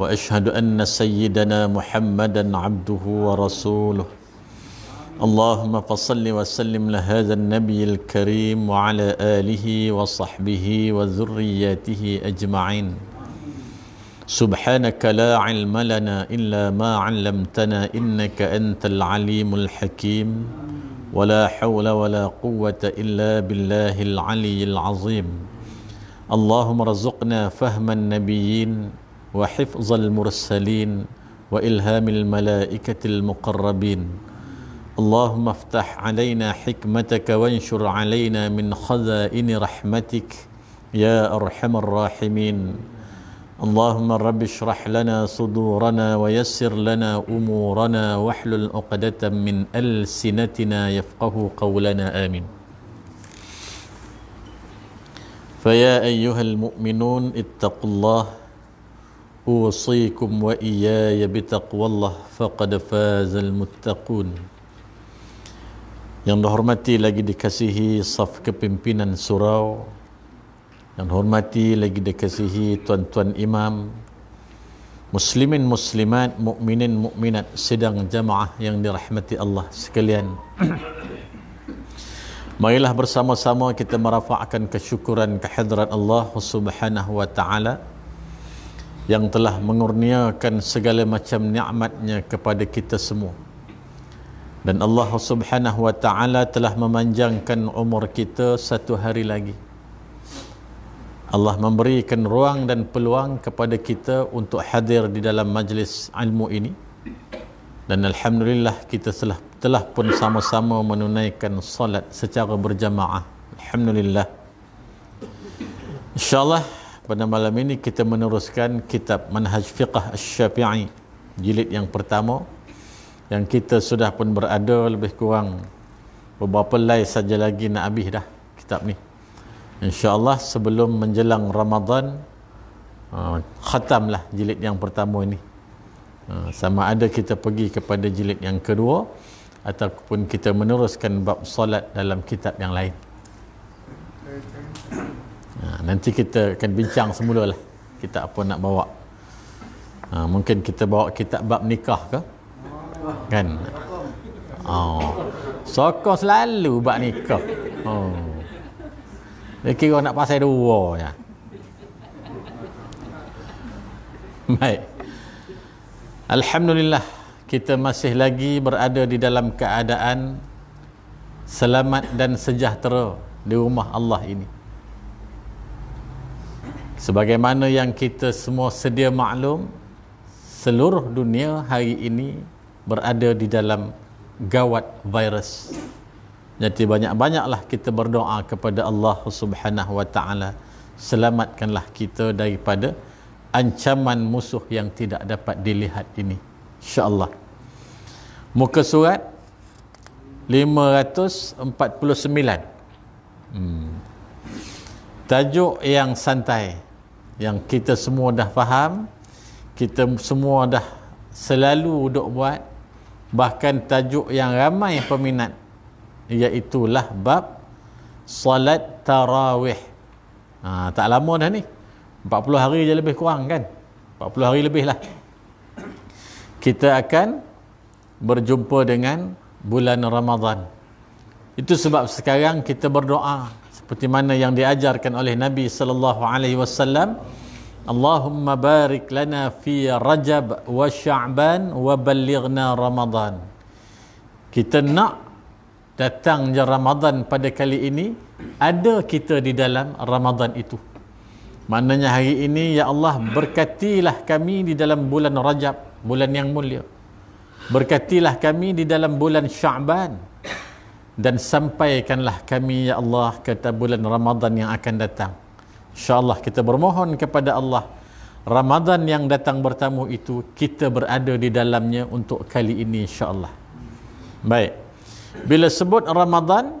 واشهد ان سيدنا محمدا عبده ورسوله اللهم فصل وسلم لهذا النبي الكريم وعلى اله وصحبه وذرياته اجمعين سبحانك لا علم لنا الا ما علمتنا انك انت العليم الحكيم ولا حول ولا قوه الا بالله العلي العظيم اللهم ارزقنا فهم النبيين وحفظ المرسلين والهام الملائكه المقربين اللهم افتح علينا حكمتك وانشر علينا من خزائن رحمتك يا ارحم الراحمين اللهم رب اشرح لنا صدورنا ويسر لنا امورنا واحلل عقده من السنتنا يفقه قولنا امين فيا ايها المؤمنون اتقوا الله أوصيكم وإياي بتقوى الله فقد فاز المتقون Yang dihormati lagi dikasihi saf kepimpinan surau Yang hormati lagi dikasihi tuan-tuan imam Muslimin muslimat, mukminin mukminat Sedang jamaah yang dirahmati Allah sekalian Marilah bersama-sama kita merafakkan kesyukuran kehadrat Allah subhanahu wa ta'ala yang telah mengurniakan segala macam nikmatnya kepada kita semua. Dan Allah Subhanahu wa taala telah memanjangkan umur kita satu hari lagi. Allah memberikan ruang dan peluang kepada kita untuk hadir di dalam majlis ilmu ini. Dan alhamdulillah kita telah telah pun sama-sama menunaikan solat secara berjamaah. Alhamdulillah. Insya-Allah pada malam ini kita meneruskan kitab Manhaj Fiqh Al-Syafi'i jilid yang pertama yang kita sudah pun berada lebih kurang beberapa lay saja lagi nak habis dah kitab ni Insya Allah sebelum menjelang Ramadan uh, khatamlah jilid yang pertama ini uh, sama ada kita pergi kepada jilid yang kedua ataupun kita meneruskan bab solat dalam kitab yang lain Ah, nanti kita akan bincang semula lah kita apa nak bawa ha, mungkin kita bawa kitab bab nikah ke kan oh. sokong selalu bab nikah oh. dia kira nak pasal dua ya. baik Alhamdulillah kita masih lagi berada di dalam keadaan selamat dan sejahtera di rumah Allah ini. Sebagaimana yang kita semua sedia maklum, seluruh dunia hari ini berada di dalam gawat virus. Jadi banyak-banyaklah kita berdoa kepada Allah Subhanahu wa taala selamatkanlah kita daripada ancaman musuh yang tidak dapat dilihat ini. Insya-Allah. Muka surat 549. Hmm. Tajuk yang santai yang kita semua dah faham kita semua dah selalu duk buat bahkan tajuk yang ramai peminat iaitulah bab salat tarawih ha, tak lama dah ni 40 hari je lebih kurang kan 40 hari lebih lah kita akan berjumpa dengan bulan Ramadhan itu sebab sekarang kita berdoa seperti mana yang diajarkan oleh Nabi sallallahu alaihi wasallam Allahumma barik lana fi Rajab wa Sya'ban wa ballighna Ramadan kita nak datang datangnya Ramadan pada kali ini ada kita di dalam Ramadan itu maknanya hari ini ya Allah berkatilah kami di dalam bulan Rajab bulan yang mulia berkatilah kami di dalam bulan Sya'ban dan sampaikanlah kami ya Allah ke bulan Ramadan yang akan datang. Insya-Allah kita bermohon kepada Allah Ramadan yang datang bertamu itu kita berada di dalamnya untuk kali ini insya-Allah. Baik. Bila sebut Ramadan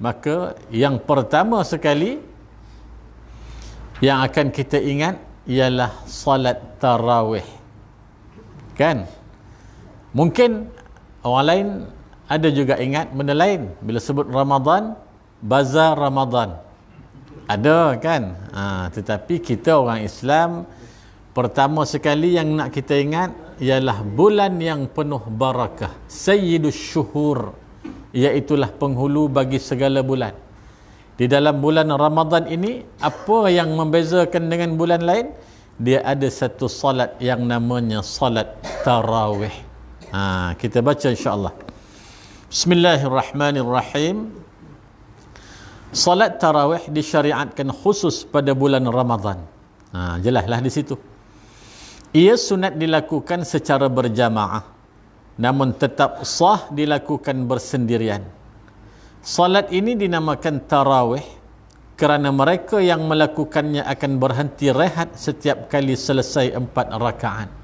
maka yang pertama sekali yang akan kita ingat ialah salat tarawih. Kan? Mungkin orang lain ada juga ingat benda lain bila sebut Ramadan bazar Ramadan ada kan ha, tetapi kita orang Islam pertama sekali yang nak kita ingat ialah bulan yang penuh barakah sayyidus syuhur iaitulah penghulu bagi segala bulan di dalam bulan Ramadan ini apa yang membezakan dengan bulan lain dia ada satu salat yang namanya salat tarawih ha, kita baca insyaAllah Bismillahirrahmanirrahim. Salat tarawih disyariatkan khusus pada bulan Ramadhan. Ha, jelaslah di situ. Ia sunat dilakukan secara berjamaah. Namun tetap sah dilakukan bersendirian. Salat ini dinamakan tarawih kerana mereka yang melakukannya akan berhenti rehat setiap kali selesai empat rakaat.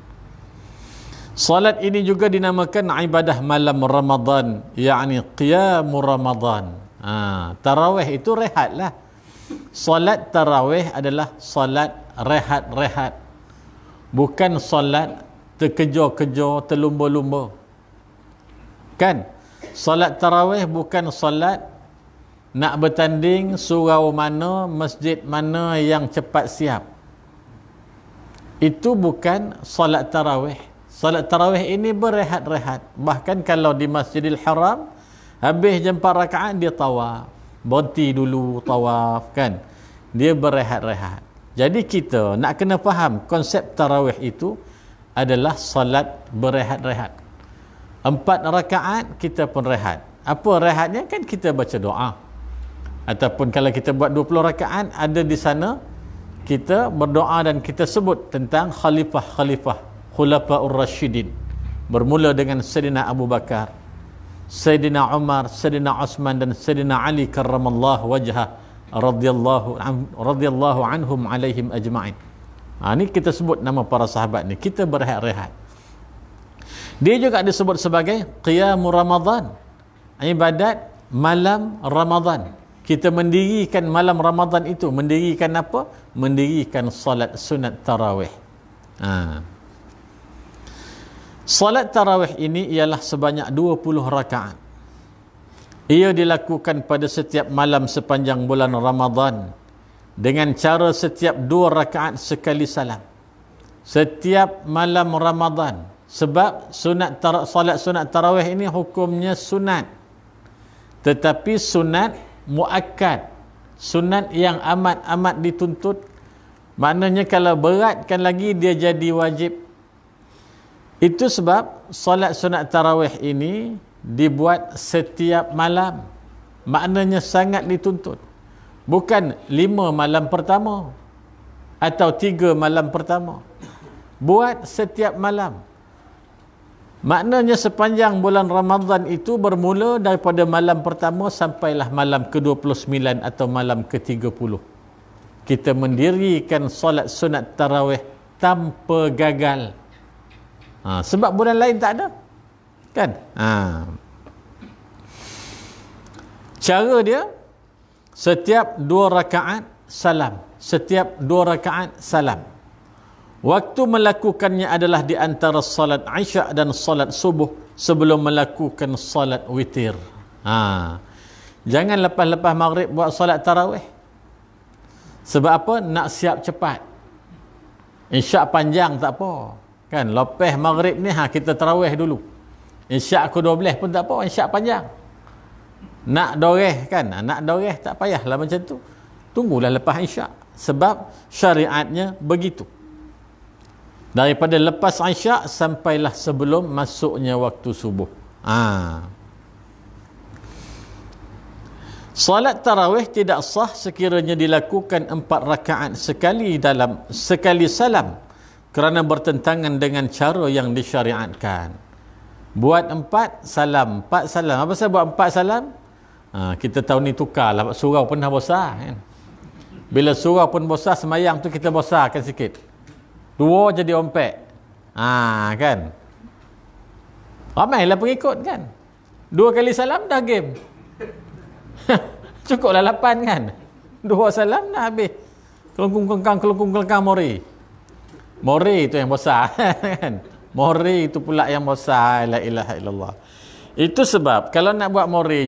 Salat ini juga dinamakan ibadah malam Ramadan, yakni qiyam Ramadan. Ha, tarawih itu rehatlah. Salat tarawih adalah salat rehat-rehat. Bukan salat terkejar kejo terlumba-lumba. Kan? Salat tarawih bukan salat nak bertanding surau mana, masjid mana yang cepat siap. Itu bukan salat tarawih. Salat tarawih ini berehat-rehat. Bahkan kalau di Masjidil Haram, habis jam 4 rakaat dia tawaf. Berhenti dulu tawaf kan. Dia berehat-rehat. Jadi kita nak kena faham konsep tarawih itu adalah salat berehat-rehat. Empat rakaat kita pun rehat. Apa rehatnya kan kita baca doa. Ataupun kalau kita buat 20 rakaat ada di sana kita berdoa dan kita sebut tentang khalifah-khalifah Khulafa'ur Rashidin Bermula dengan Sayyidina Abu Bakar Sayyidina Umar, Sayyidina Osman dan Sayyidina Ali Karramallahu wajha radhiyallahu radhiyallahu anhum alaihim ajma'in ha, Ini kita sebut nama para sahabat ni Kita berehat-rehat Dia juga disebut sebagai Qiyamu Ramadhan Ibadat malam Ramadhan kita mendirikan malam Ramadhan itu mendirikan apa? Mendirikan salat sunat tarawih. Ha. Salat tarawih ini ialah sebanyak 20 rakaat. Ia dilakukan pada setiap malam sepanjang bulan Ramadhan dengan cara setiap dua rakaat sekali salam. Setiap malam Ramadhan. sebab sunat tar- salat sunat tarawih ini hukumnya sunat. Tetapi sunat muakkad. Sunat yang amat-amat dituntut. Maknanya kalau beratkan lagi dia jadi wajib itu sebab solat sunat tarawih ini dibuat setiap malam. Maknanya sangat dituntut. Bukan lima malam pertama atau tiga malam pertama. Buat setiap malam. Maknanya sepanjang bulan Ramadhan itu bermula daripada malam pertama sampailah malam ke-29 atau malam ke-30. Kita mendirikan solat sunat tarawih tanpa gagal ha, sebab bulan lain tak ada kan ha. cara dia setiap dua rakaat salam setiap dua rakaat salam waktu melakukannya adalah di antara salat isyak dan salat subuh sebelum melakukan salat witir ha. jangan lepas-lepas maghrib buat salat tarawih sebab apa? Nak siap cepat. Insya panjang tak apa. Kan lepas maghrib ni ha kita tarawih dulu. insya aku 12 pun tak apa, insya panjang. Nak doreh kan, ha, nak doreh tak payahlah macam tu. Tunggulah lepas insya sebab syariatnya begitu. Daripada lepas insya sampailah sebelum masuknya waktu subuh. Ha. Salat tarawih tidak sah sekiranya dilakukan empat rakaat sekali dalam sekali salam kerana bertentangan dengan cara yang disyariatkan buat empat salam empat salam apa saya buat empat salam ha, kita tahu ni tukar lah surau pernah bosah kan bila surau pun bosah semayang tu kita bosahkan sikit dua jadi ompek ha, kan ramailah pengikut kan dua kali salam dah game Cukuplah lapan kan dua salam dah habis kelengkung kengkang kelungkung kengkang mori Mori itu yang besar kan? Mori itu pula yang besar La ilaha illallah Itu sebab kalau nak buat mori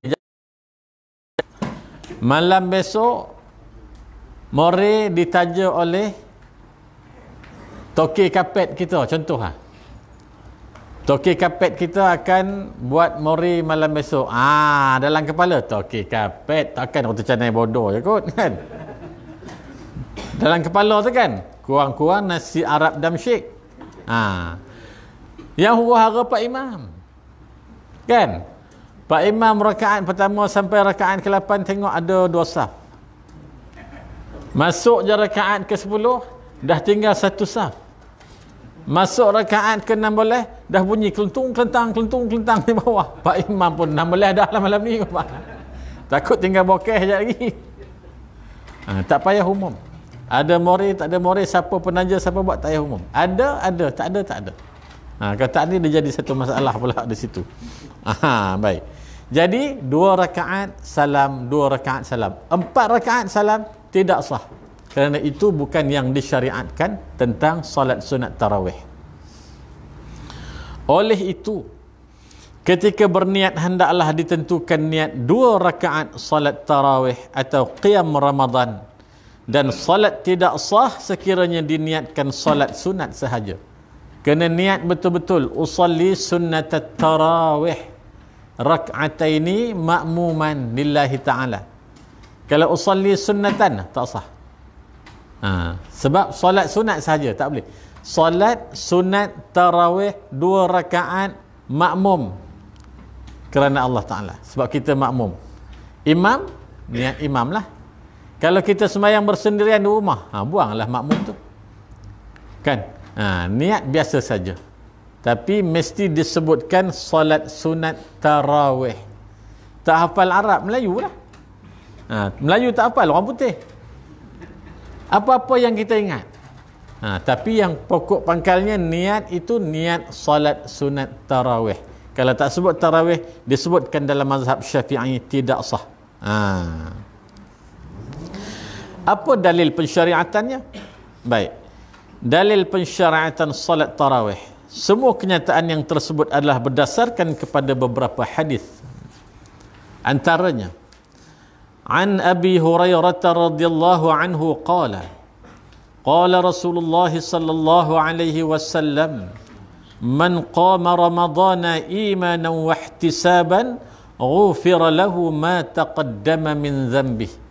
Malam besok Mori ditaja oleh Toki kapet kita contoh ha? Toki kapet kita akan buat mori malam besok. Ah, dalam kepala toki kapet takkan orang tercanai bodoh je kot kan. dalam kepala tu kan sekurang-kurang nasi Arab Damsyik. Ha. Yang huruf hara Pak Imam. Kan? Pak Imam rakaat pertama sampai rakaat ke-8 tengok ada dua saf. Masuk je rakaat ke-10 dah tinggal satu saf. Masuk rakaat ke-6 boleh dah bunyi kelentung kelentang kelentung kelentang di bawah. Pak Imam pun 6 boleh dah lah malam ni. Takut tinggal bokeh sekejap lagi. Ha, tak payah umum. Ada mori, tak ada mori, siapa penaja, siapa buat tayah umum. Ada, ada, tak ada, tak ada. Ha, kata ni dia jadi satu masalah pula di situ. Aha, baik. Jadi, dua rakaat salam, dua rakaat salam. Empat rakaat salam, tidak sah. Kerana itu bukan yang disyariatkan tentang salat sunat tarawih. Oleh itu, ketika berniat hendaklah ditentukan niat dua rakaat salat tarawih atau qiyam ramadhan dan solat tidak sah sekiranya diniatkan solat sunat sahaja kena niat betul-betul usalli sunnat tarawih rak'ataini ma'muman lillahi ta'ala kalau usalli sunnatan tak sah ha. sebab solat sunat sahaja tak boleh solat sunat tarawih dua rakaat makmum kerana Allah Ta'ala sebab kita makmum imam niat imam lah kalau kita semayang bersendirian di rumah, ha, buanglah makmum tu. Kan? Ha, niat biasa saja. Tapi mesti disebutkan solat sunat tarawih. Tak hafal Arab, Melayu lah. Ha, Melayu tak hafal, orang putih. Apa-apa yang kita ingat. Ha, tapi yang pokok pangkalnya niat itu niat solat sunat tarawih. Kalau tak sebut tarawih, disebutkan dalam mazhab syafi'i tidak sah. Haa apa dalil pensyariatannya? Baik. Dalil pensyariatan salat tarawih. Semua kenyataan yang tersebut adalah berdasarkan kepada beberapa hadis. Antaranya An Abi Hurairah radhiyallahu anhu qala Qala Rasulullah sallallahu alaihi wasallam Man qama Ramadhana imanan wa ihtisaban ghufira lahu ma taqaddama min dhanbihi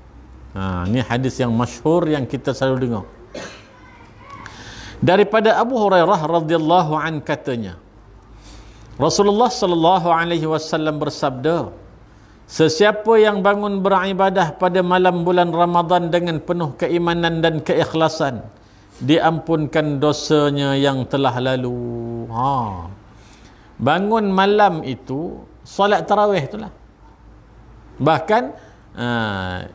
Ha, ini hadis yang masyhur yang kita selalu dengar. Daripada Abu Hurairah radhiyallahu an katanya. Rasulullah sallallahu alaihi wasallam bersabda, sesiapa yang bangun beribadah pada malam bulan Ramadan dengan penuh keimanan dan keikhlasan, diampunkan dosanya yang telah lalu. Ha. Bangun malam itu solat tarawih itulah. Bahkan Ha,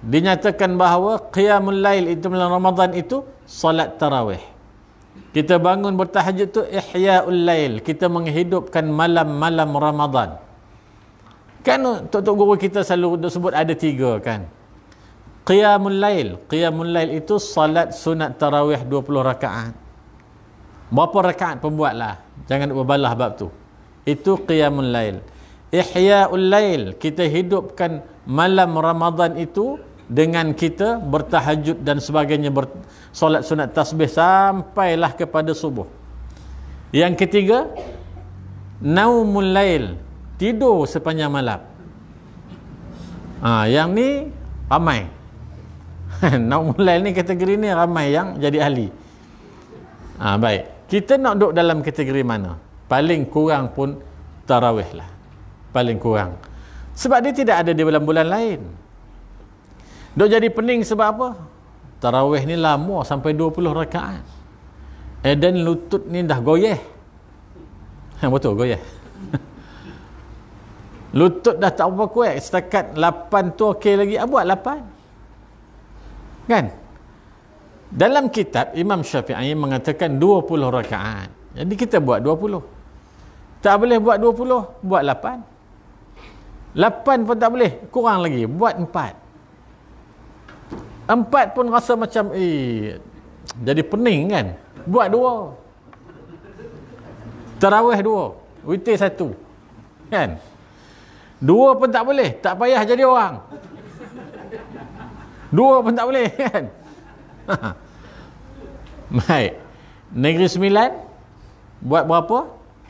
dinyatakan bahawa qiyamul lail itu bulan Ramadan itu salat tarawih. Kita bangun bertahajud itu ihyaul lail, kita menghidupkan malam-malam Ramadan. Kan tok-tok guru kita selalu sebut ada tiga kan. Qiyamul lail, qiyamul lail itu salat sunat tarawih 20 rakaat. Berapa rakaat pun buatlah, jangan berbalah bab tu. Itu qiyamul lail. Ihyaul lail, kita hidupkan malam Ramadan itu dengan kita bertahajud dan sebagainya ber, solat sunat tasbih sampailah kepada subuh. Yang ketiga, naumul lail, tidur sepanjang malam. Ha, yang ni ramai. naumul lail ni kategori ni ramai yang jadi ahli. Ha, baik. Kita nak duduk dalam kategori mana? Paling kurang pun tarawih lah. Paling kurang. Sebab dia tidak ada di bulan-bulan lain. Dia jadi pening sebab apa? Tarawih ni lama sampai 20 rakaat. Eden lutut ni dah goyeh. Ha, betul goyeh. lutut dah tak apa kuat setakat 8 tu okey lagi ah buat 8 kan dalam kitab Imam Syafi'i mengatakan 20 rakaat jadi kita buat 20 tak boleh buat 20 buat 8 Lapan pun tak boleh. Kurang lagi. Buat empat. Empat pun rasa macam, eh, jadi pening kan? Buat dua. Terawih dua. Witir satu. Kan? Dua pun tak boleh. Tak payah jadi orang. Dua pun tak boleh kan? Baik. Negeri Sembilan, buat berapa?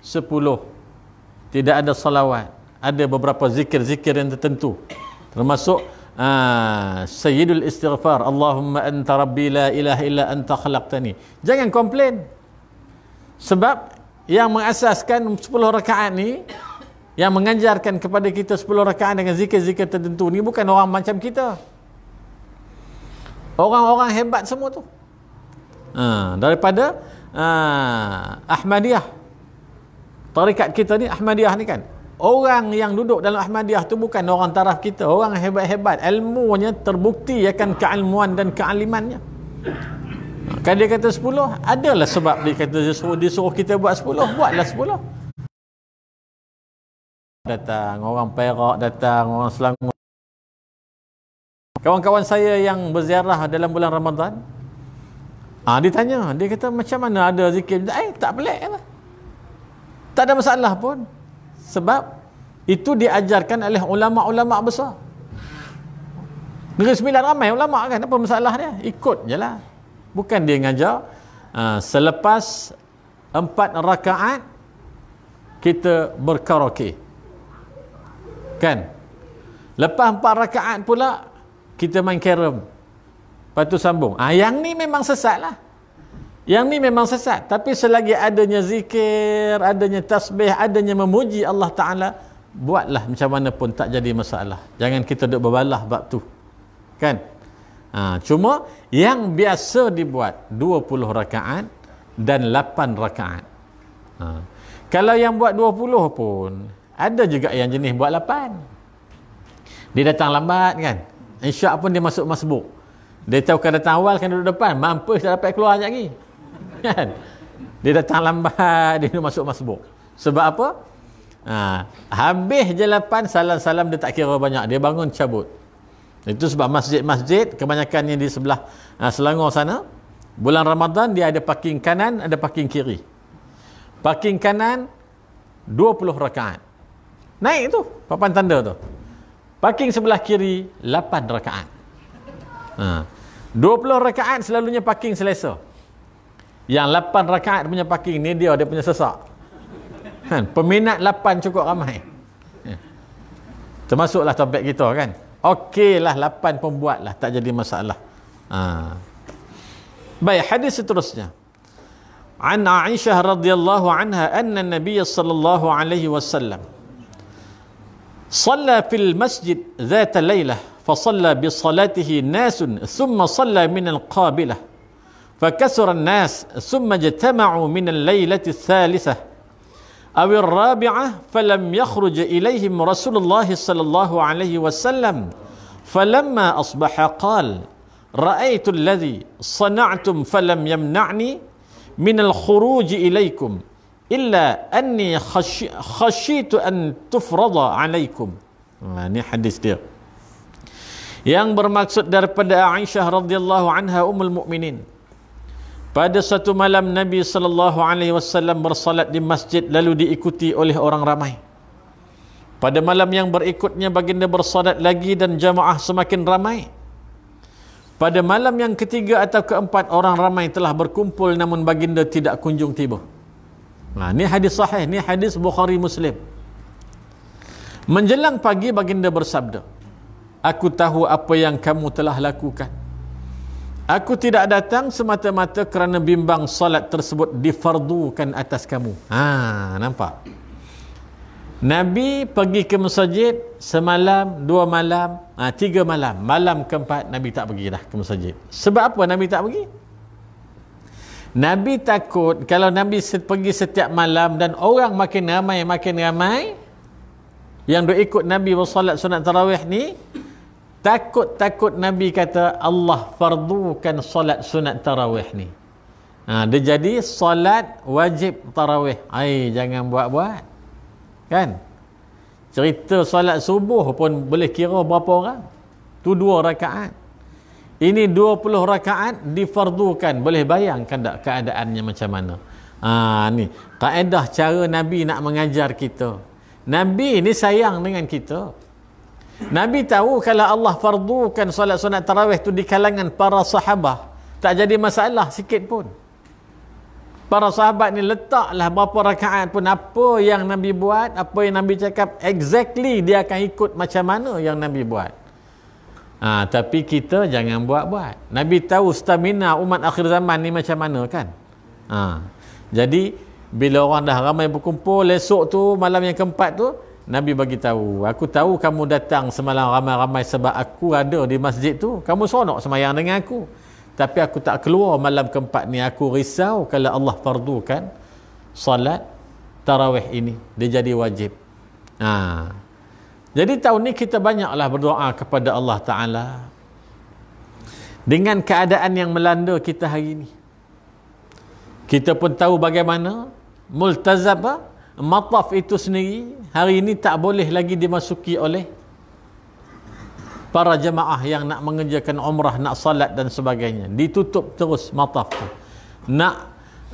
Sepuluh. Tidak ada salawat ada beberapa zikir-zikir yang tertentu termasuk uh, sayyidul istighfar Allahumma anta rabbi la ilaha illa anta khalaqtani jangan komplain sebab yang mengasaskan 10 rakaat ni yang mengajarkan kepada kita 10 rakaat dengan zikir-zikir tertentu ni bukan orang macam kita orang-orang hebat semua tu uh, daripada uh, Ahmadiyah tarikat kita ni Ahmadiyah ni kan orang yang duduk dalam Ahmadiyah tu bukan orang taraf kita orang hebat-hebat ilmunya terbukti akan keilmuan dan kealimannya kan dia kata 10 adalah sebab dia kata dia suruh, dia suruh kita buat 10 buatlah 10 datang orang Perak datang orang Selangor kawan-kawan saya yang berziarah dalam bulan Ramadan ha, dia tanya dia kata macam mana ada zikir eh tak pelik kan? tak ada masalah pun sebab itu diajarkan oleh ulama-ulama besar Negeri Sembilan ramai ulama kan apa masalahnya ikut je lah bukan dia ngajar ah, selepas empat rakaat kita berkaraoke kan lepas empat rakaat pula kita main kerem lepas tu sambung ah, yang ni memang sesat lah yang ni memang sesat. Tapi selagi adanya zikir, adanya tasbih, adanya memuji Allah Ta'ala, buatlah macam mana pun tak jadi masalah. Jangan kita duduk berbalah bab tu. Kan? Ha, cuma yang biasa dibuat 20 rakaat dan 8 rakaat. Ha. Kalau yang buat 20 pun, ada juga yang jenis buat 8. Dia datang lambat kan? Insya pun dia masuk masbuk. Dia tahu kan datang awal kan duduk depan. Mampus tak dapat keluar sekejap lagi kan? Dia datang lambat, dia masuk masbuk. Sebab apa? Ha, habis je lapan, salam-salam dia tak kira banyak. Dia bangun cabut. Itu sebab masjid-masjid, kebanyakannya di sebelah ha, Selangor sana. Bulan Ramadan, dia ada parking kanan, ada parking kiri. Parking kanan, 20 rakaat. Naik tu, papan tanda tu. Parking sebelah kiri, 8 rakaat. Ha. 20 rakaat selalunya parking selesa. Yang lapan rakaat punya parking ni dia dia punya sesak. Kan? Peminat lapan cukup ramai. Ya. Termasuklah topik kita kan. Okey lah lapan pun lah tak jadi masalah. Ha. Baik hadis seterusnya. An Aisyah radhiyallahu anha anna Nabi sallallahu alaihi wasallam صلى في المسجد ذات ليلة فصلى بصلاته nasun, thumma salla من القابله فكسر الناس ثم اجتمعوا من الليلة الثالثة أو الرابعة فلم يخرج إليهم رسول الله صلى الله عليه وسلم فلما أصبح قال رأيت الذي صنعتم فلم يمنعني من الخروج إليكم إلا أني خشيت أن تفرض عليكم nah, ini hadis dia yang bermaksud daripada Aisyah radhiyallahu anha ummul mukminin Pada suatu malam Nabi sallallahu alaihi wasallam bersolat di masjid lalu diikuti oleh orang ramai. Pada malam yang berikutnya baginda bersolat lagi dan jamaah semakin ramai. Pada malam yang ketiga atau keempat orang ramai telah berkumpul namun baginda tidak kunjung tiba. Nah, ini hadis sahih, ini hadis Bukhari Muslim. Menjelang pagi baginda bersabda, "Aku tahu apa yang kamu telah lakukan." Aku tidak datang semata-mata kerana bimbang solat tersebut difardukan atas kamu. Ha, nampak? Nabi pergi ke masjid semalam, dua malam, ha, tiga malam. Malam keempat, Nabi tak pergi dah ke masjid. Sebab apa Nabi tak pergi? Nabi takut kalau Nabi pergi setiap malam dan orang makin ramai, makin ramai yang duk ikut Nabi bersolat sunat tarawih ni takut-takut Nabi kata Allah fardukan solat sunat tarawih ni. Ha, dia jadi solat wajib tarawih. Ay, jangan buat-buat. Kan? Cerita solat subuh pun boleh kira berapa orang. Tu dua rakaat. Ini dua puluh rakaat difardukan. Boleh bayangkan tak keadaannya macam mana? Ha, ni kaedah cara Nabi nak mengajar kita. Nabi ni sayang dengan kita. Nabi tahu kalau Allah fardukan solat sunat tarawih tu di kalangan para sahabat, tak jadi masalah sikit pun. Para sahabat ni letaklah berapa rakaat pun apa yang Nabi buat, apa yang Nabi cakap, exactly dia akan ikut macam mana yang Nabi buat. Ha, tapi kita jangan buat-buat. Nabi tahu stamina umat akhir zaman ni macam mana kan? Ha. Jadi bila orang dah ramai berkumpul esok tu malam yang keempat tu Nabi bagi tahu, aku tahu kamu datang semalam ramai-ramai sebab aku ada di masjid tu. Kamu seronok semayang dengan aku. Tapi aku tak keluar malam keempat ni. Aku risau kalau Allah fardukan salat tarawih ini. Dia jadi wajib. Ha. Jadi tahun ni kita banyaklah berdoa kepada Allah Ta'ala. Dengan keadaan yang melanda kita hari ini. Kita pun tahu bagaimana multazabah mataf itu sendiri hari ini tak boleh lagi dimasuki oleh para jemaah yang nak mengerjakan umrah, nak salat dan sebagainya. Ditutup terus mataf tu. Nak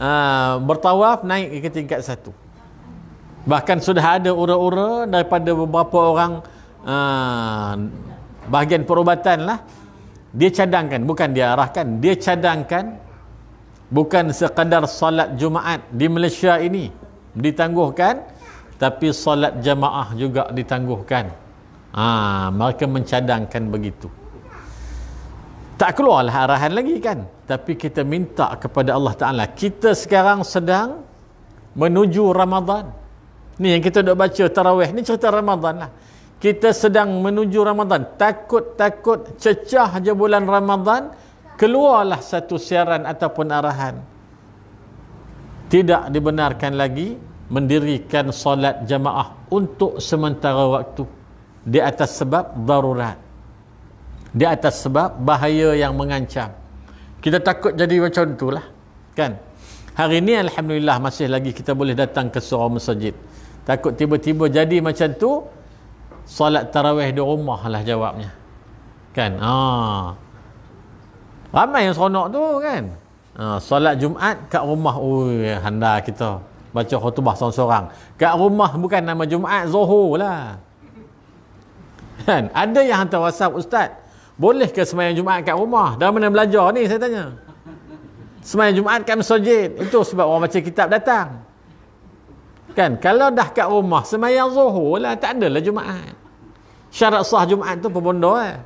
uh, bertawaf naik ke tingkat satu. Bahkan sudah ada ura-ura daripada beberapa orang uh, bahagian perubatan lah. Dia cadangkan, bukan dia arahkan. Dia cadangkan bukan sekadar salat Jumaat di Malaysia ini ditangguhkan tapi solat jamaah juga ditangguhkan ha, mereka mencadangkan begitu tak keluarlah arahan lagi kan tapi kita minta kepada Allah Ta'ala kita sekarang sedang menuju Ramadan ni yang kita dah baca tarawih ni cerita Ramadan lah kita sedang menuju Ramadan takut-takut cecah je bulan Ramadan keluarlah satu siaran ataupun arahan tidak dibenarkan lagi mendirikan solat jamaah untuk sementara waktu di atas sebab darurat di atas sebab bahaya yang mengancam kita takut jadi macam lah, kan hari ini alhamdulillah masih lagi kita boleh datang ke surau masjid takut tiba-tiba jadi macam tu solat tarawih di rumah lah jawabnya kan ha ramai yang seronok tu kan Ha, solat Jumaat kat rumah. Ui, handa kita. Baca khutbah seorang-seorang. Kat rumah bukan nama Jumaat, Zohor lah. Kan? Ada yang hantar WhatsApp, Ustaz. Boleh ke semayang Jumaat kat rumah? Dah mana belajar ni saya tanya. Semayang Jumaat kat masjid. Itu sebab orang baca kitab datang. Kan? Kalau dah kat rumah, semayang Zohor lah. Tak adalah Jumaat. Syarat sah Jumaat tu pembondor lah. Eh.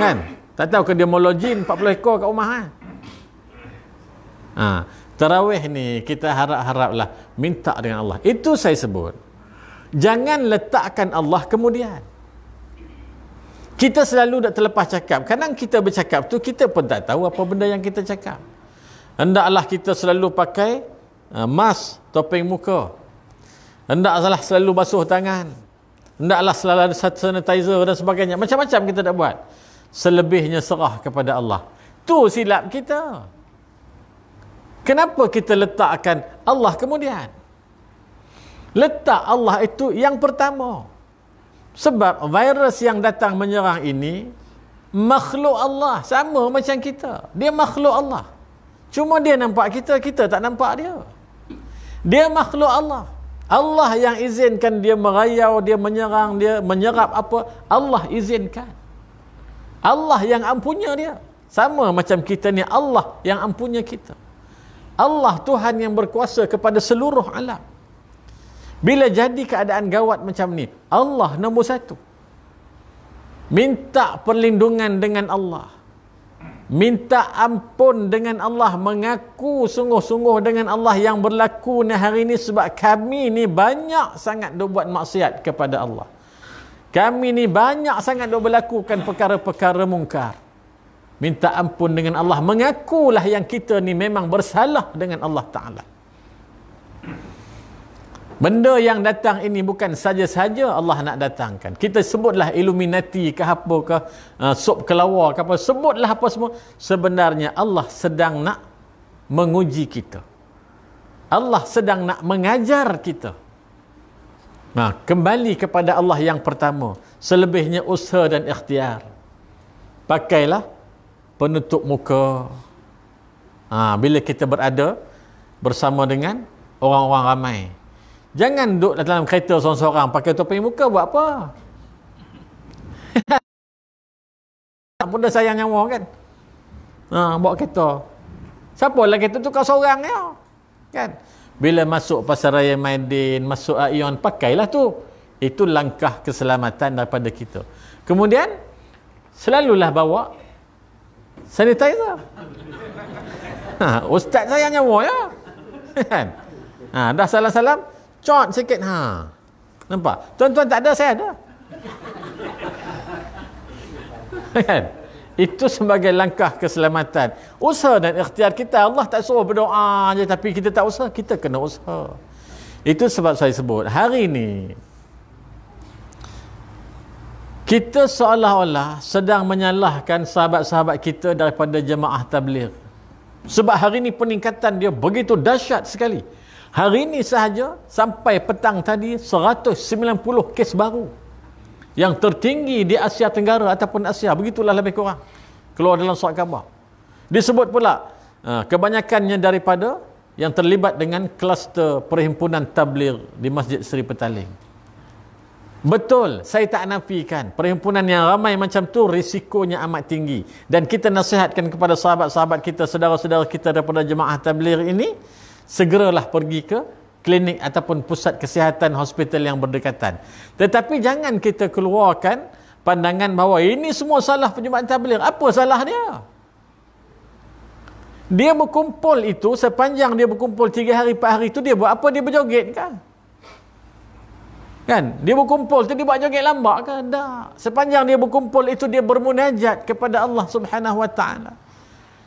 Kan? Tak tahu ke dia molojin 40 ekor kat rumah lah. Kan? Ha, tarawih ni kita harap-haraplah minta dengan Allah. Itu saya sebut. Jangan letakkan Allah kemudian. Kita selalu dah terlepas cakap. Kadang kita bercakap tu kita pun tak tahu apa benda yang kita cakap. Hendaklah kita selalu pakai uh, mask, topeng muka. Hendaklah selalu basuh tangan. Hendaklah selalu ada sanitizer dan sebagainya. Macam-macam kita nak buat. Selebihnya serah kepada Allah. Tu silap kita. Kenapa kita letakkan Allah kemudian? Letak Allah itu yang pertama. Sebab virus yang datang menyerang ini makhluk Allah sama macam kita. Dia makhluk Allah. Cuma dia nampak kita, kita tak nampak dia. Dia makhluk Allah. Allah yang izinkan dia merayau, dia menyerang, dia menyerap apa, Allah izinkan. Allah yang ampunya dia. Sama macam kita ni Allah yang ampunya kita. Allah Tuhan yang berkuasa kepada seluruh alam. Bila jadi keadaan gawat macam ni, Allah nombor satu. Minta perlindungan dengan Allah. Minta ampun dengan Allah. Mengaku sungguh-sungguh dengan Allah yang berlaku ni hari ini sebab kami ni banyak sangat dia buat maksiat kepada Allah. Kami ni banyak sangat dia berlakukan perkara-perkara mungkar minta ampun dengan Allah mengakulah yang kita ni memang bersalah dengan Allah Ta'ala benda yang datang ini bukan saja-saja Allah nak datangkan kita sebutlah Illuminati ke apa ke uh, sup kelawar ke apa sebutlah apa semua sebenarnya Allah sedang nak menguji kita Allah sedang nak mengajar kita Nah, kembali kepada Allah yang pertama. Selebihnya usaha dan ikhtiar. Pakailah penutup muka ha, bila kita berada bersama dengan orang-orang ramai jangan duduk dalam kereta seorang-seorang pakai topeng muka buat apa tak pun dah sayang nyawa kan ha, bawa kereta siapa lah kereta tukar seorang ya? kan bila masuk pasar raya Maidin masuk Aion pakailah tu itu langkah keselamatan daripada kita kemudian selalulah bawa sanitizer. Ha, ustaz saya nyawa ya. Kan? ha, dah salam-salam, cot sikit. Ha. Nampak? Tuan-tuan tak ada, saya ada. kan? Itu sebagai langkah keselamatan. Usaha dan ikhtiar kita. Allah tak suruh berdoa je tapi kita tak usaha. Kita kena usaha. Itu sebab saya sebut. Hari ini, kita seolah-olah sedang menyalahkan sahabat-sahabat kita daripada jemaah tabligh. Sebab hari ini peningkatan dia begitu dahsyat sekali. Hari ini sahaja sampai petang tadi 190 kes baru. Yang tertinggi di Asia Tenggara ataupun Asia. Begitulah lebih kurang. Keluar dalam surat khabar. Disebut pula ah, kebanyakannya daripada yang terlibat dengan kluster perhimpunan tabligh di Masjid Seri Petaling. Betul, saya tak nafikan. Perhimpunan yang ramai macam tu risikonya amat tinggi. Dan kita nasihatkan kepada sahabat-sahabat kita, saudara-saudara kita daripada jemaah tablir ini, segeralah pergi ke klinik ataupun pusat kesihatan hospital yang berdekatan. Tetapi jangan kita keluarkan pandangan bahawa ini semua salah penjemaat tablir. Apa salah dia? Dia berkumpul itu sepanjang dia berkumpul 3 hari 4 hari itu dia buat apa? Dia berjoget kan? Kan? Dia berkumpul tu dia buat joget lambak ke? Tak. Sepanjang dia berkumpul itu dia bermunajat kepada Allah Subhanahu Wa Taala.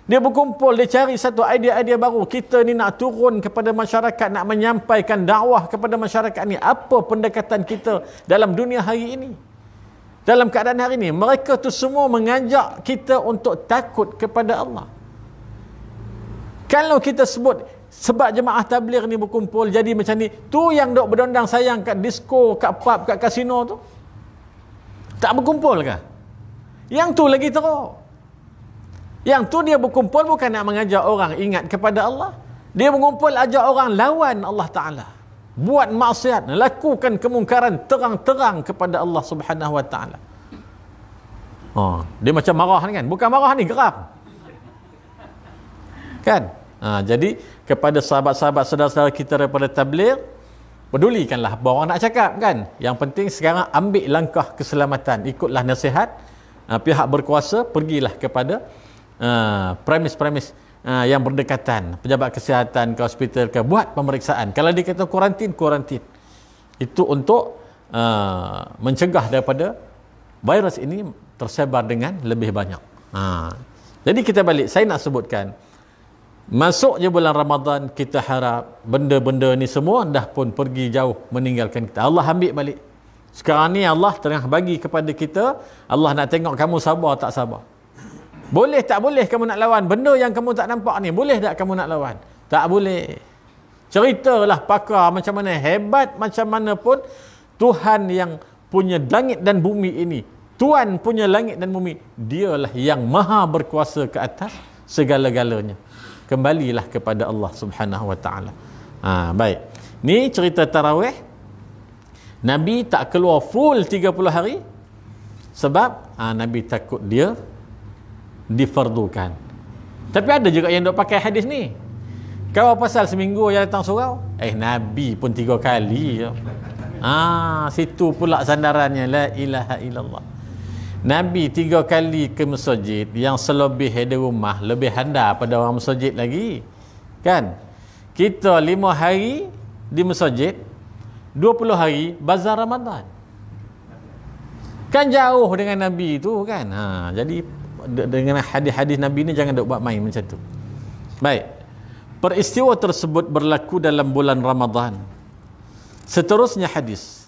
Dia berkumpul, dia cari satu idea-idea baru. Kita ni nak turun kepada masyarakat, nak menyampaikan dakwah kepada masyarakat ni. Apa pendekatan kita dalam dunia hari ini? Dalam keadaan hari ini, mereka tu semua mengajak kita untuk takut kepada Allah. Kalau kita sebut sebab jemaah tabligh ni berkumpul jadi macam ni tu yang dok berdondang sayang kat disco kat pub kat kasino tu tak berkumpul ke yang tu lagi teruk yang tu dia berkumpul bukan nak mengajar orang ingat kepada Allah dia berkumpul ajak orang lawan Allah taala buat maksiat lakukan kemungkaran terang-terang kepada Allah Subhanahu wa taala oh dia macam marah ni kan bukan marah ni geram kan Ha, jadi kepada sahabat-sahabat saudara-saudara kita daripada tabligh pedulikanlah apa orang nak cakap kan. Yang penting sekarang ambil langkah keselamatan, ikutlah nasihat ha, pihak berkuasa, pergilah kepada ha, premis-premis uh, uh, yang berdekatan, pejabat kesihatan ke hospital ke buat pemeriksaan. Kalau dia kata kuarantin, kuarantin. Itu untuk uh, mencegah daripada virus ini tersebar dengan lebih banyak. Ha. Jadi kita balik, saya nak sebutkan Masuknya bulan Ramadhan kita harap benda-benda ni semua dah pun pergi jauh meninggalkan kita. Allah ambil balik. Sekarang ni Allah tengah bagi kepada kita, Allah nak tengok kamu sabar tak sabar. Boleh tak boleh kamu nak lawan benda yang kamu tak nampak ni? Boleh tak kamu nak lawan? Tak boleh. Ceritalah pakar macam mana hebat macam mana pun Tuhan yang punya langit dan bumi ini. Tuhan punya langit dan bumi, dialah yang maha berkuasa ke atas segala-galanya kembalilah kepada Allah Subhanahu wa taala. Ha baik. Ni cerita tarawih. Nabi tak keluar full 30 hari sebab ha, Nabi takut dia difardukan. Tapi ada juga yang dok pakai hadis ni. Kau pasal seminggu yang datang surau? Eh Nabi pun tiga kali. Ah ha, situ pula sandarannya la ilaha illallah. Nabi tiga kali ke masjid yang selebih di rumah lebih handa pada orang masjid lagi kan kita lima hari di masjid dua puluh hari bazar Ramadan kan jauh dengan Nabi itu kan ha, jadi dengan hadis-hadis Nabi ni jangan duk buat main macam tu baik peristiwa tersebut berlaku dalam bulan Ramadan seterusnya hadis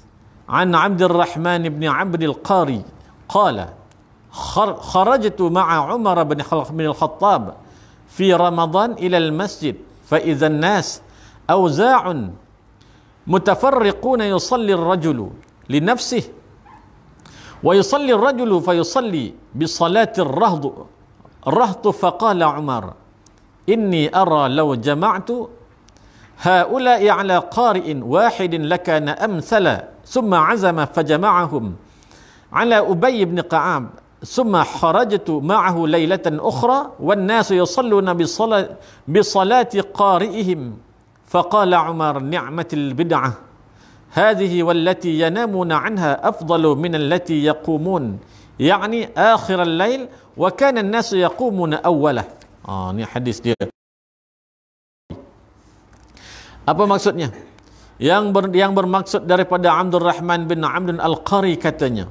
عن عبد الرحمن بن عبد القاري قال خرجت مع عمر بن الخطاب في رمضان إلى المسجد فإذا الناس أوزاع متفرقون يصلي الرجل لنفسه ويصلي الرجل فيصلي بصلاة الرهض الرهط فقال عمر إني أرى لو جمعت هؤلاء على قارئ واحد لكان أمثلا ثم عزم فجمعهم على أبي بن قعام ثم خرجت معه ليلة أخرى والناس يصلون بصلاة, بصلاة قارئهم فقال عمر نعمة البدعة هذه والتي ينامون عنها أفضل من التي يقومون يعني آخر الليل وكان الناس يقومون أوله آه, ini hadis dia Apa maksudnya? Yang ber, yang bermaksud daripada Abdul Rahman bin Abdul Al-Qari katanya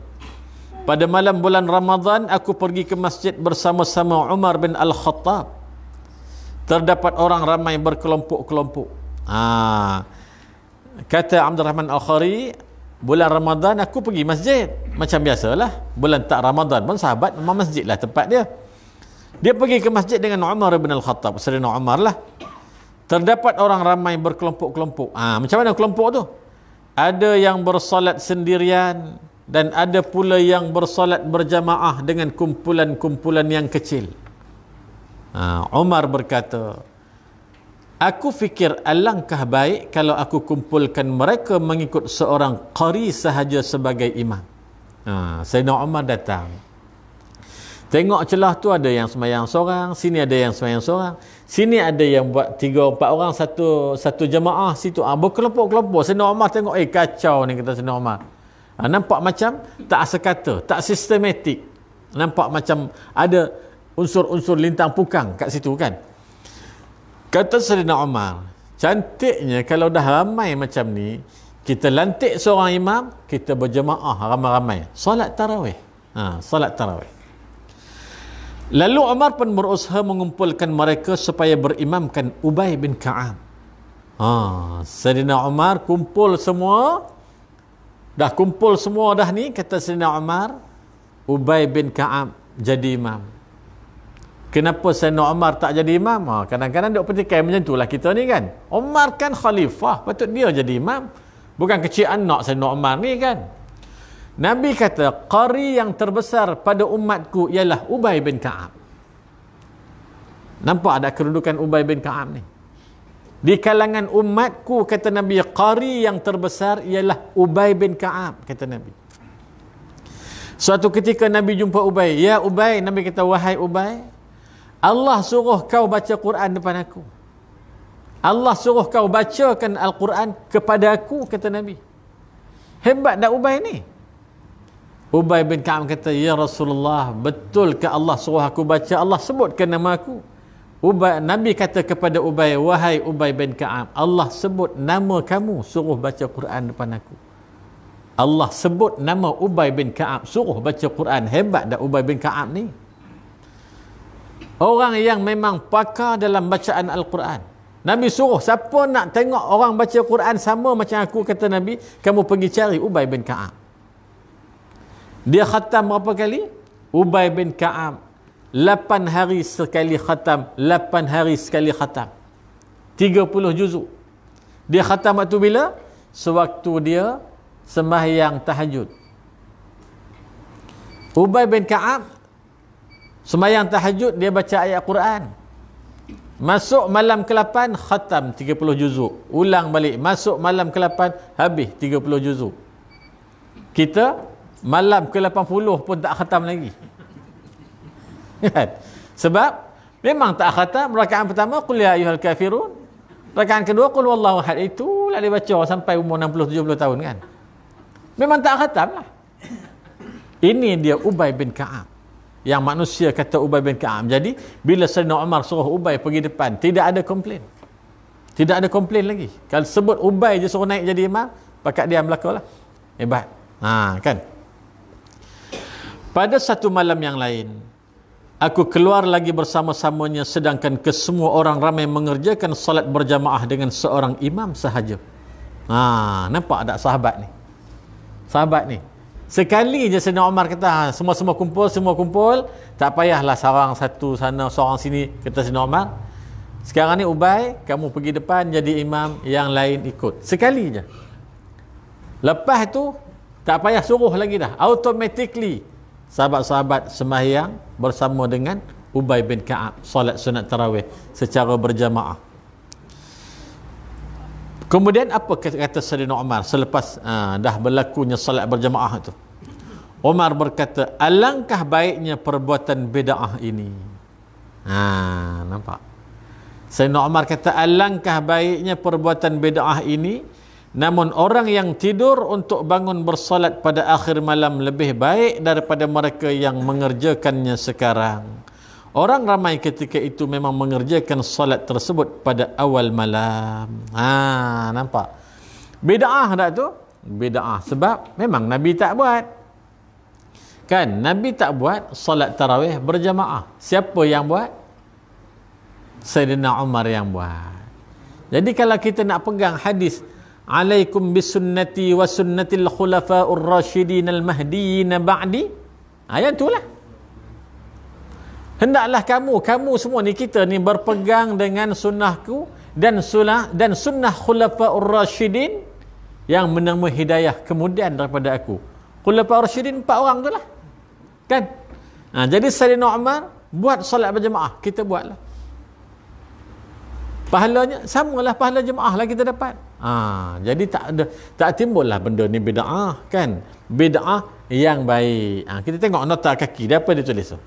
Pada malam bulan Ramadhan, aku pergi ke masjid bersama-sama Umar bin Al-Khattab. Terdapat orang ramai berkelompok-kelompok. Ha. Kata Abdul Rahman Al-Khari, bulan Ramadhan aku pergi masjid. Macam biasalah. Bulan tak Ramadhan pun sahabat memang masjidlah tempat dia. Dia pergi ke masjid dengan Umar bin Al-Khattab. Serena Umar lah. Terdapat orang ramai berkelompok-kelompok. Ha. Macam mana kelompok tu? Ada yang bersolat Ada yang bersolat sendirian dan ada pula yang bersolat berjamaah dengan kumpulan-kumpulan yang kecil. Ha, Umar berkata, Aku fikir alangkah baik kalau aku kumpulkan mereka mengikut seorang qari sahaja sebagai imam. Ha, Sayyidina Umar datang. Tengok celah tu ada yang semayang seorang, sini ada yang semayang seorang, sini ada yang buat tiga, empat orang, satu satu jemaah situ. Ha, berkelompok-kelompok. Sayyidina Umar tengok, eh kacau ni kata Sayyidina Umar ha, nampak macam tak asal kata tak sistematik nampak macam ada unsur-unsur lintang pukang kat situ kan kata Serina Omar cantiknya kalau dah ramai macam ni kita lantik seorang imam kita berjemaah ramai-ramai Salat tarawih ha, salat tarawih Lalu Omar pun berusaha mengumpulkan mereka supaya berimamkan Ubay bin Kaam. Ha, Serina Omar kumpul semua Dah kumpul semua dah ni kata Sayyidina Umar Ubay bin Ka'ab jadi imam. Kenapa Sayyidina Umar tak jadi imam? Ha, kadang-kadang dok pertikai macam itulah kita ni kan. Umar kan khalifah, patut dia jadi imam. Bukan kecil anak Sayyidina Umar ni kan. Nabi kata, Qari yang terbesar pada umatku ialah Ubay bin Ka'ab. Nampak ada kerudukan Ubay bin Ka'ab ni? Di kalangan umatku kata Nabi Qari yang terbesar ialah Ubay bin Kaab kata Nabi. Suatu ketika Nabi jumpa Ubay. Ya Ubay, Nabi kata wahai Ubay, Allah suruh kau baca Quran depan aku. Allah suruh kau bacakan Al-Quran kepada aku kata Nabi. Hebat dah Ubay ni. Ubay bin Kaab kata, Ya Rasulullah, betul ke Allah suruh aku baca? Allah sebutkan nama aku. Ubay, Nabi kata kepada Ubay, wahai Ubay bin Ka'ab, Allah sebut nama kamu, suruh baca Quran depan aku. Allah sebut nama Ubay bin Ka'ab, suruh baca Quran. Hebat dah Ubay bin Ka'ab ni. Orang yang memang pakar dalam bacaan Al-Quran. Nabi suruh, siapa nak tengok orang baca Quran sama macam aku, kata Nabi, kamu pergi cari Ubay bin Ka'ab. Dia khatam berapa kali? Ubay bin Ka'ab Lapan hari sekali khatam Lapan hari sekali khatam puluh juzuk Dia khatam waktu bila? Sewaktu dia semayang tahajud Ubay bin Ka'ab Semayang tahajud dia baca ayat Quran Masuk malam ke-8 khatam 30 juzuk Ulang balik masuk malam ke-8 habis 30 juzuk Kita malam ke-80 pun tak khatam lagi Kan? sebab memang tak khatam rakaat pertama qul ya ayyuhal kafirun rakaat kedua qul wallahu ahad itu lah dia baca sampai umur 60 70 tahun kan memang tak khatam lah ini dia Ubay bin Ka'ab yang manusia kata Ubay bin Ka'ab jadi bila Serina Umar suruh Ubay pergi depan tidak ada komplain tidak ada komplain lagi kalau sebut Ubay je suruh naik jadi imam pakat dia melakar lah hebat ha, kan pada satu malam yang lain Aku keluar lagi bersama-samanya sedangkan kesemua orang ramai mengerjakan solat berjamaah dengan seorang imam sahaja. Ha, nampak tak sahabat ni? Sahabat ni. Sekali je Sayyidina Umar kata, ha, semua-semua kumpul, semua kumpul. Tak payahlah seorang satu sana, seorang sini, kata Sayyidina Umar. Sekarang ni Ubay, kamu pergi depan jadi imam yang lain ikut. Sekali je. Lepas tu, tak payah suruh lagi dah. Automatically, sahabat-sahabat semahyang bersama dengan Ubay bin Kaab solat sunat tarawih secara berjamaah. Kemudian apa kata Sayyidina Umar selepas uh, dah berlakunya solat berjamaah itu? Umar berkata, alangkah baiknya perbuatan bid'ah ini. Ha, nampak? Sayyidina Umar kata, alangkah baiknya perbuatan bid'ah ini Namun orang yang tidur untuk bangun bersolat pada akhir malam lebih baik daripada mereka yang mengerjakannya sekarang. Orang ramai ketika itu memang mengerjakan solat tersebut pada awal malam. Ha, nampak? Bida'ah tak tu? Bida'ah sebab memang Nabi tak buat. Kan? Nabi tak buat solat tarawih berjamaah. Siapa yang buat? Sayyidina Umar yang buat. Jadi kalau kita nak pegang hadis, alaikum bisunnati wa sunnatil khulafa'ur rasyidin al mahdiyina ba'di ayat tu lah. hendaklah kamu kamu semua ni kita ni berpegang dengan sunnahku dan sunnah dan sunnah khulafa'ur rasyidin yang menerima hidayah kemudian daripada aku khulafa'ur rasyidin empat orang lah, kan ha, jadi Sayyidina Umar buat solat berjemaah kita buatlah pahalanya samalah pahala jemaah lah kita dapat ha, jadi tak ada tak timbul lah benda ni bida'ah kan bida'ah yang baik ha, kita tengok nota kaki dia apa dia tulis tu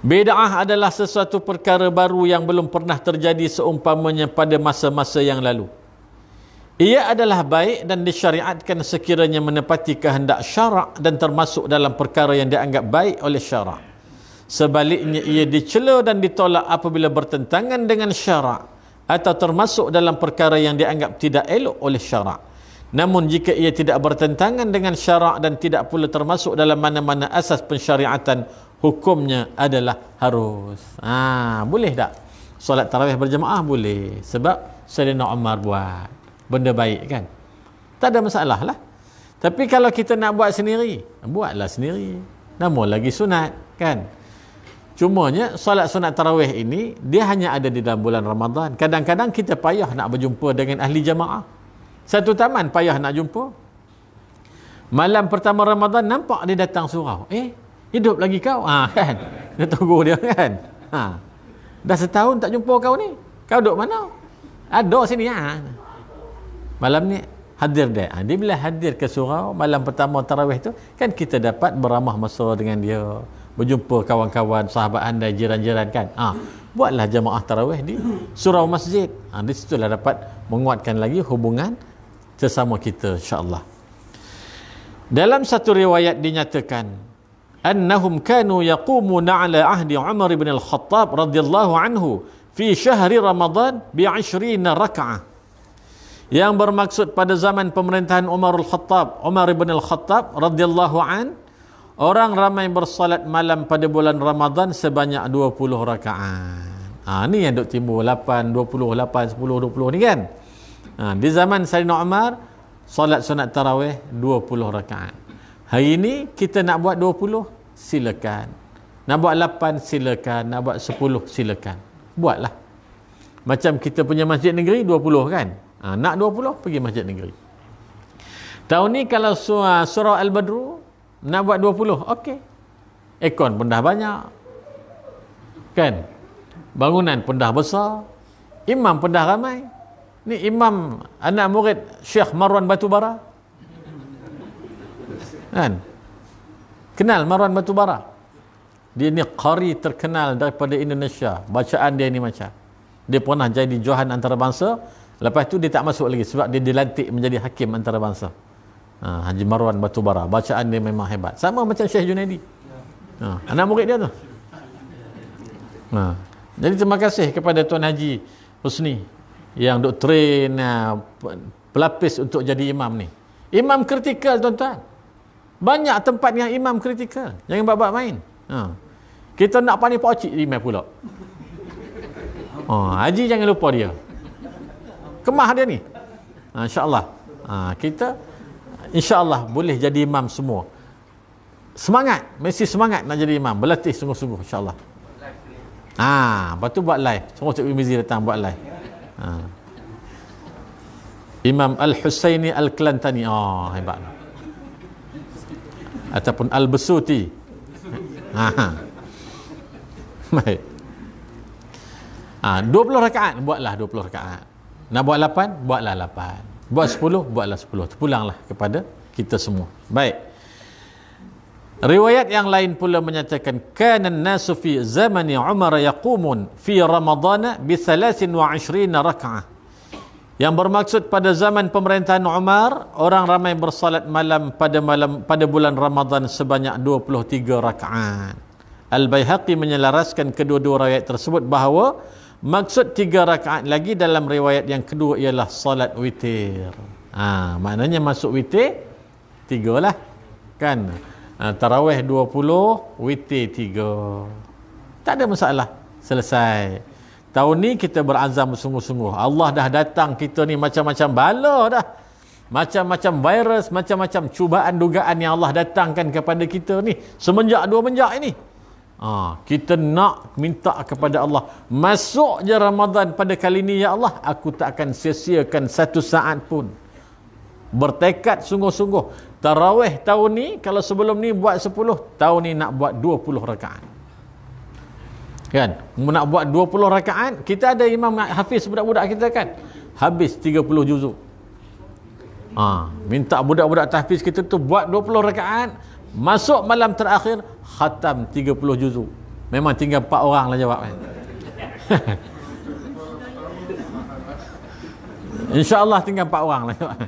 Bid'ah adalah sesuatu perkara baru yang belum pernah terjadi seumpamanya pada masa-masa yang lalu. Ia adalah baik dan disyariatkan sekiranya menepati kehendak syarak dan termasuk dalam perkara yang dianggap baik oleh syarak. Sebaliknya ia dicela dan ditolak apabila bertentangan dengan syarak atau termasuk dalam perkara yang dianggap tidak elok oleh syarak. Namun jika ia tidak bertentangan dengan syarak dan tidak pula termasuk dalam mana-mana asas pensyariatan, hukumnya adalah harus. Ha, boleh tak? Solat tarawih berjemaah boleh. Sebab Selina Omar buat. Benda baik kan? Tak ada masalah lah. Tapi kalau kita nak buat sendiri, buatlah sendiri. Namun lagi sunat kan? Cumanya solat sunat tarawih ini dia hanya ada di dalam bulan Ramadan. Kadang-kadang kita payah nak berjumpa dengan ahli jamaah. Satu taman payah nak jumpa. Malam pertama Ramadan nampak dia datang surau. Eh, hidup lagi kau. Ha kan. Dia tunggu dia kan. Ha. Dah setahun tak jumpa kau ni. Kau duduk mana? Ada ah, sini ah. Ha. Malam ni hadir dia. Ha. Dia bila hadir ke surau malam pertama tarawih tu kan kita dapat beramah mesra dengan dia berjumpa kawan-kawan sahabat anda jiran-jiran kan ha, buatlah jemaah tarawih di surau masjid ha, di lah dapat menguatkan lagi hubungan sesama kita insyaAllah dalam satu riwayat dinyatakan annahum kanu yaqumuna ala ahdi Umar bin al-Khattab radhiyallahu anhu fi syahri Ramadhan bi raka'ah. yang bermaksud pada zaman pemerintahan Umar al-Khattab Umar bin al-Khattab radhiyallahu anhu Orang ramai bersolat malam pada bulan Ramadan sebanyak 20 rakaan. Ha, ni yang duk timbul 8, 20, 8, 10, 20 ni kan? Ha, di zaman Sayyidina Umar, solat sunat tarawih 20 rakaan. Hari ini kita nak buat 20, silakan. Nak buat 8, silakan. Nak buat 10, silakan. Buatlah. Macam kita punya masjid negeri, 20 kan? Ha, nak 20, pergi masjid negeri. Tahun ni kalau surah, surah Al-Badru, nak buat 20? Okey. Ekon pun dah banyak. Kan? Bangunan pun dah besar. Imam pun dah ramai. Ni imam anak murid Syekh Marwan Batubara. Kan? Kenal Marwan Batubara? Dia ni kari terkenal daripada Indonesia. Bacaan dia ni macam. Dia pernah jadi johan antarabangsa. Lepas tu dia tak masuk lagi sebab dia dilantik menjadi hakim antarabangsa. Ha, Haji Marwan Batu Bara Bacaan dia memang hebat. Sama macam Syekh Junaidi. Ha, anak murid dia tu. Ha. Jadi terima kasih kepada Tuan Haji Husni yang duk train uh, pelapis untuk jadi imam ni. Imam kritikal tuan-tuan. Banyak tempat yang imam kritikal. Jangan buat main. Ha. Kita nak panik Pak Cik email pula. Ha, Haji jangan lupa dia. Kemah dia ni. Ha, InsyaAllah. Ha, kita insyaAllah boleh jadi imam semua semangat mesti semangat nak jadi imam berlatih sungguh-sungguh insyaAllah ha, lepas tu buat live semua Cik Mizi datang buat live ha. Imam Al-Husaini Al-Kelantani oh hebat ataupun Al-Besuti ha. ha. baik ha, 20 rakaat buatlah 20 rakaat nak buat 8 buatlah 8 Buat sepuluh, buatlah sepuluh. pulanglah kepada kita semua. Baik. Riwayat yang lain pula menyatakan kana an-nasu fi zamani Umar yaqumun fi Ramadan bi 23 raka'ah Yang bermaksud pada zaman pemerintahan Umar, orang ramai bersalat malam pada malam pada bulan Ramadan sebanyak 23 rakaat. Al-Baihaqi menyelaraskan kedua-dua riwayat tersebut bahawa Maksud tiga rakaat lagi dalam riwayat yang kedua ialah salat witir. Ha, maknanya masuk witir, tiga lah. Kan? Ha, Tarawih dua puluh, witir tiga. Tak ada masalah. Selesai. Tahun ni kita berazam sungguh-sungguh. Allah dah datang kita ni macam-macam bala dah. Macam-macam virus, macam-macam cubaan dugaan yang Allah datangkan kepada kita ni. Semenjak dua menjak ini. Ha, kita nak minta kepada Allah masuk je Ramadan pada kali ni ya Allah aku tak akan sia-siakan satu saat pun bertekad sungguh-sungguh tarawih tahun ni kalau sebelum ni buat 10 tahun ni nak buat 20 rakaat kan nak buat 20 rakaat kita ada imam hafiz budak-budak kita kan habis 30 juzuk ha, minta budak-budak tahfiz kita tu buat 20 rakaat Masuk malam terakhir khatam 30 juzuk. Memang tinggal 4 orang lah jawab kan. InsyaAllah tinggal 4 orang lah jawab.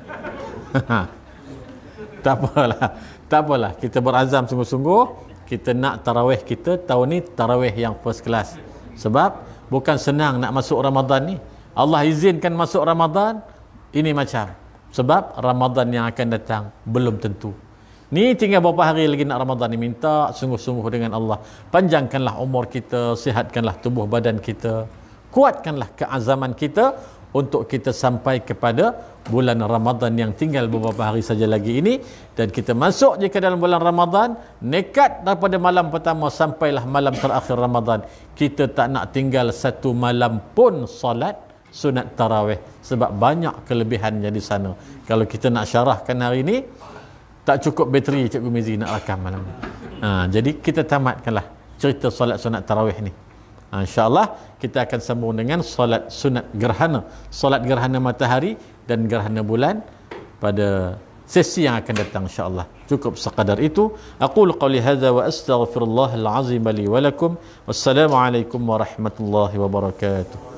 tak apalah. Tak apalah. Kita berazam sungguh-sungguh. Kita nak tarawih kita tahun ni tarawih yang first class. Sebab bukan senang nak masuk Ramadan ni. Allah izinkan masuk Ramadan. Ini macam. Sebab Ramadan yang akan datang belum tentu. Ni tinggal berapa hari lagi nak Ramadhan ni minta sungguh-sungguh dengan Allah. Panjangkanlah umur kita, sihatkanlah tubuh badan kita, kuatkanlah keazaman kita untuk kita sampai kepada bulan Ramadhan yang tinggal beberapa hari saja lagi ini dan kita masuk je ke dalam bulan Ramadhan nekat daripada malam pertama sampailah malam terakhir Ramadhan kita tak nak tinggal satu malam pun salat, sunat tarawih sebab banyak kelebihannya di sana kalau kita nak syarahkan hari ini tak cukup bateri Cikgu Mizi nak rakam malam ni. Ha, jadi kita tamatkanlah cerita solat sunat tarawih ni. Ha, InsyaAllah kita akan sambung dengan solat sunat gerhana. Solat gerhana matahari dan gerhana bulan pada sesi yang akan datang insyaAllah. Cukup sekadar itu. Aku lukawli hadha wa astaghfirullahal azim li walakum. Wassalamualaikum warahmatullahi wabarakatuh.